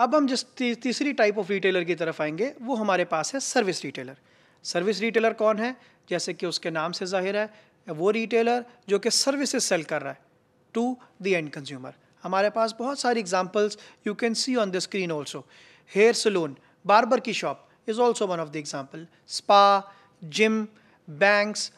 अब हम जिस ती, तीसरी टाइप ऑफ रिटेलर की तरफ आएंगे वो हमारे पास है सर्विस रिटेलर सर्विस रिटेलर कौन है जैसे कि उसके नाम से जाहिर है वो रिटेलर जो कि सर्विसेज सेल कर रहा है टू द एंड कंज्यूमर हमारे पास बहुत सारी examples you can see on the screen also hair salon barber की shop is also one of the example spa gym banks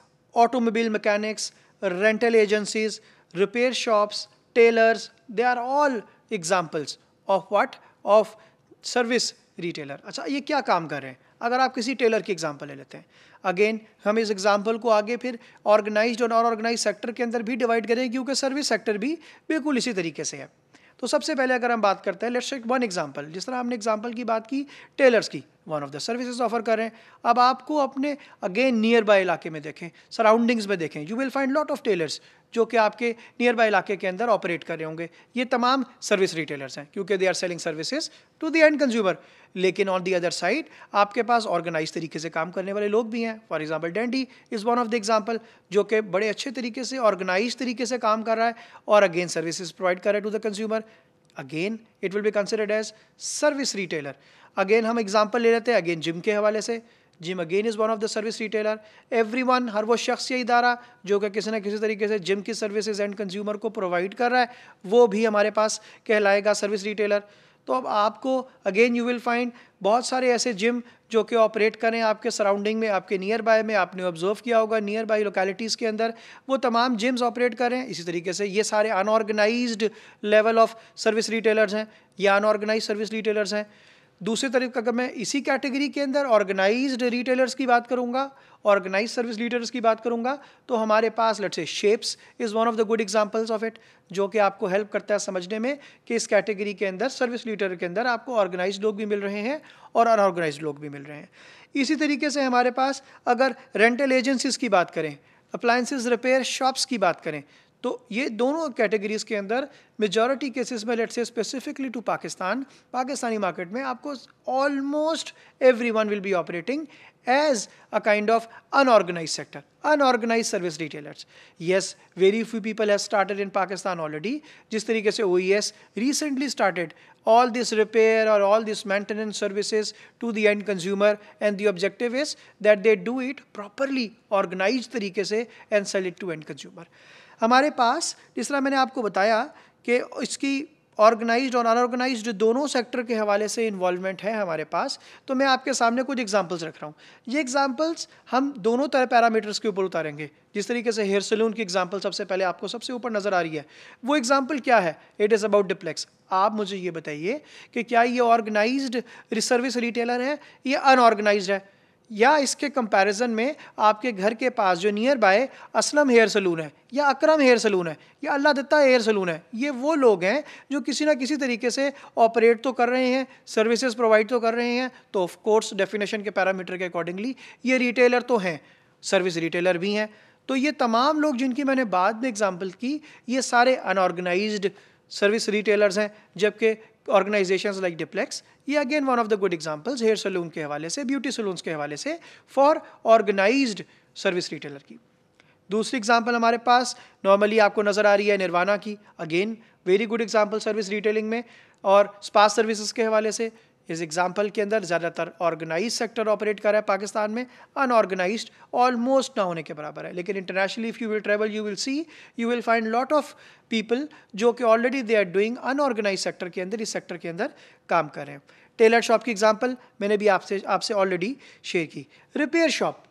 automobile mechanics rental agencies repair shops tailors they are all examples of what of service retailer अच्छा ये क्या काम कर रहे हैं अगर आप किसी टेलर की एग्जांपल ले लेते हैं अगेन हम इस एग्जांपल को आगे फिर ऑर्गेनाइज्ड और नॉन ऑर्गेनाइज सेक्टर के अंदर भी डिवाइड करें क्योंकि सर्विस सेक्टर भी बिल्कुल इसी तरीके से है तो सबसे पहले अगर हम बात करते हैं लेट्स वन एग्ज़ाम्पल जिस तरह हमने एग्ज़ाम्पल की बात की टेलर्स की one of the services offer करें अब आपको अपने अगेन नियर बाय इलाके में देखें सराउंडिंग्स में देखें you will find lot of tailors जो कि आपके नियर बाय इलाके के अंदर ऑपरेट कर रहे होंगे ये तमाम सर्विस रिटेलर्स हैं क्योंकि they are selling services to the end consumer लेकिन ऑन दी अदर साइड आपके पास ऑर्गेनाइज तरीके से काम करने वाले लोग भी हैं for example Dandy is one of the example जो कि बड़े अच्छे तरीके से ऑर्गेनाइज तरीके से काम कर रहा है और अगेन सर्विसेज प्रोवाइड कर रहा है to the consumer again it will be considered as service retailer again हम एग्जाम्पल ले लेते हैं अगेन जिम के हवाले से gym again is one of the service retailer every one हर वो शख्स या इदारा जो कि किसी न किसी तरीके से जिम की सर्विसेज एंड कंज्यूमर को प्रोवाइड कर रहा है वो भी हमारे पास कहलाएगा सर्विस रिटेलर तो अब आपको अगेन यू विल फाइंड बहुत सारे ऐसे जिम जो कि ऑपरेट करें आपके सराउंडिंग में आपके नियर बाय में आपने ऑब्जर्व किया होगा नियर बाई लोकेलिटीज़ के अंदर वो तमाम जिम्स ऑपरेट कर रहे हैं इसी तरीके से ये सारे unorganised level of service retailers हैं या अनऑर्गेनाइज सर्विस रिटेलर्स हैं दूसरी तरफ अगर मैं इसी कैटेगरी के अंदर ऑर्गेनाइज रिटेलर्स की बात करूंगा ऑर्गेनाइज सर्विस लीडर्स की बात करूंगा तो हमारे पास let's say shapes is one of the good examples of it जो कि आपको हेल्प करता है समझने में कि इस कैटेगरी के अंदर सर्विस लीडर के अंदर आपको ऑर्गेनाइज लोग भी मिल रहे हैं और अनऑर्गेनाइज लोग भी मिल रहे हैं इसी तरीके से हमारे पास अगर रेंटल एजेंसीज की बात करें अप्लाइंसिस रिपेयर शॉप्स की बात करें तो ये दोनों कैटेगरीज के अंदर मेजॉरिटी केसेस में let's say specifically to Pakistan Pakistani market में आपको almost every one will be operating as a kind of unorganised sector unorganised service retailers yes very few people have started in Pakistan already जिस तरीके से O S recently started all this repair और all this maintenance services to the end consumer and the objective is that they do it properly organised तरीके से and sell it to end consumer हमारे पास जिस तरह मैंने आपको बताया कि इसकी ऑर्गेनाइज और अनऑर्गेनाइज दोनों सेक्टर के हवाले से इन्वॉलमेंट है हमारे पास तो मैं आपके सामने कुछ एग्जांपल्स रख रहा हूँ ये एग्जांपल्स हम दोनों तरह पैरामीटर्स के ऊपर उतारेंगे जिस तरीके से हेयर सलून की एग्जांपल सबसे पहले आपको सबसे ऊपर नज़र आ रही है वो एग्जांपल क्या है इट इज़ अबाउट डिप्लेक्स आप मुझे ये बताइए कि क्या ये ऑर्गेनाइज्ड सर्विस रिटेलर है या अनऑर्गेनाइज्ड है या इसके कंपैरिजन में आपके घर के पास जो nearby Aslam hair salon है या अकरम हेयर सलून है या अल्लाह दत्ता हेयर सलून है ये वो लोग हैं जो किसी ना किसी तरीके से ऑपरेट तो कर रहे हैं सर्विसेज प्रोवाइड तो कर रहे हैं तो ऑफ कोर्स डेफिनेशन के पैरामीटर के अकॉर्डिंगली ये रिटेलर तो हैं सर्विस रिटेलर भी हैं तो ये तमाम लोग जिनकी मैंने बाद में एग्जाम्पल की ये सारे अनऑर्गेनाइज सर्विस रिटेलर्स हैं जबकि ऑर्गेनाइजेशंस लाइक डिप्लेक्स ये again one of the good examples hair salon के हवाले से ब्यूटी सलून के हवाले से फॉर ऑर्गेनाइज्ड सर्विस रिटेलर की दूसरी एग्जांपल हमारे पास नॉर्मली आपको नज़र आ रही है निर्वाणा की again very good example service retailing में और स्पास सर्विसेज के हवाले से इस एग्ज़ाम्पल के अंदर ज़्यादातर ऑर्गेनाइज सेक्टर ऑपरेट कर रहा है पाकिस्तान में अनऑर्गेनाइज ऑलमोस्ट ना होने के बराबर है लेकिन internationally if you will travel you will see you will find lot of people जो कि already they are doing unorganised sector के अंदर इस सेक्टर के अंदर काम कर रहे हैं टेलर शॉप की एग्जाम्पल मैंने भी आपसे आपसे ऑलरेडी शेयर की रिपेयर शॉप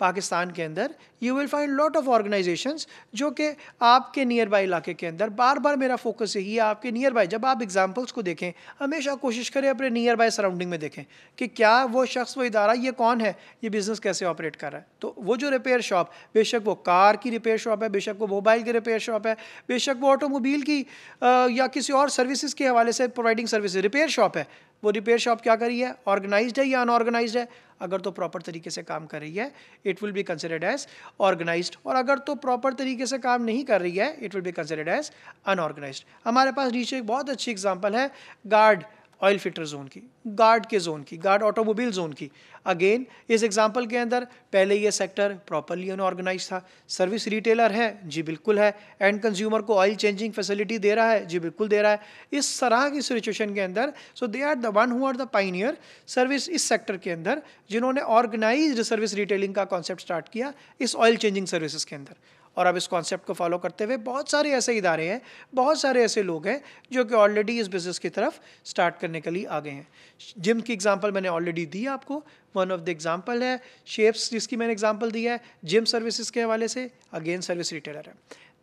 पाकिस्तान के अंदर you will find lot of organisation जो कि आपके नियर बाई इलाके के अंदर बार बार मेरा फोकस यही है आपके नियर बाई जब आप एग्जाम्पल्स को देखें हमेशा कोशिश करें अपने नियर बाई सराउंडिंग में देखें कि क्या वो शख्स वो इदारा ये कौन है ये बिज़नेस कैसे ऑपरेट कर रहा है तो वो जो रिपेयर शॉप बेशक वो कार की रिपेयर शॉप है बेशक वो मोबाइल की रिपेयर शॉप है बेशक वो ऑटोमोबाइल की आ, या किसी और सर्विसज़ के हवाले से प्रोवाइडिंग सर्विस रिपेयर शॉप है वो रिपेयर शॉप क्या करी है ऑर्गेनाइज्ड है या अनऑर्गेनाइज्ड है अगर तो प्रॉपर तरीके से काम कर रही है it will be considered as organised और अगर तो प्रॉपर तरीके से काम नहीं कर रही है it will be considered as unorganised हमारे पास नीचे एक बहुत अच्छी एग्जाम्पल है गार्ड ऑयल फिल्टर जोन की गार्ड के जोन की गार्ड ऑटोमोबाइल जोन की अगेन इस एग्जाम्पल के अंदर पहले ये सेक्टर प्रॉपरली अनऑर्गेनाइज था सर्विस रिटेलर है जी बिल्कुल है एंड कंज्यूमर को ऑयल चेंजिंग फैसिलिटी दे रहा है जी बिल्कुल दे रहा है इस तरह की सिचुएशन के अंदर so they are the one who are the pioneer service इस सेक्टर के अंदर जिन्होंने ऑर्गेनाइज सर्विस रिटेलिंग का कॉन्सेप्ट स्टार्ट किया इस ऑयल चेंजिंग सर्विसेज के अंदर और अब इस कॉन्सेप्ट को फॉलो करते हुए बहुत सारे ऐसे इदारे हैं बहुत सारे ऐसे लोग हैं जो कि ऑलरेडी इस बिज़नेस की तरफ स्टार्ट करने के लिए आ गए हैं जिम की एग्जांपल मैंने ऑलरेडी दी आपको वन ऑफ द एग्जांपल है शेप्स जिसकी मैंने एग्जांपल दी है जिम सर्विसेज के हवाले से अगेन सर्विस रिटेलर है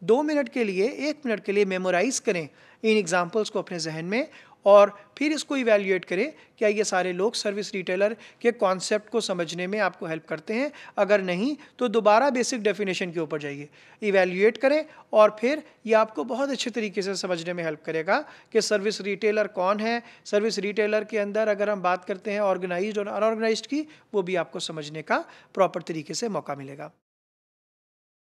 दो मिनट के लिए एक मिनट के लिए मेमोराइज़ करें इन एग्जाम्पल्स को अपने जहन में और फिर इसको इवेल्यूएट करें क्या ये सारे लोग सर्विस रिटेलर के कॉन्सेप्ट को समझने में आपको हेल्प करते हैं अगर नहीं तो दोबारा बेसिक डेफिनेशन के ऊपर जाइए इवेल्यूएट करें और फिर ये आपको बहुत अच्छे तरीके से समझने में हेल्प करेगा कि सर्विस रिटेलर कौन है सर्विस रिटेलर के अंदर अगर हम बात करते हैं ऑर्गेनाइज और अनऑर्गेनाइज की वो भी आपको समझने का प्रॉपर तरीके से मौका मिलेगा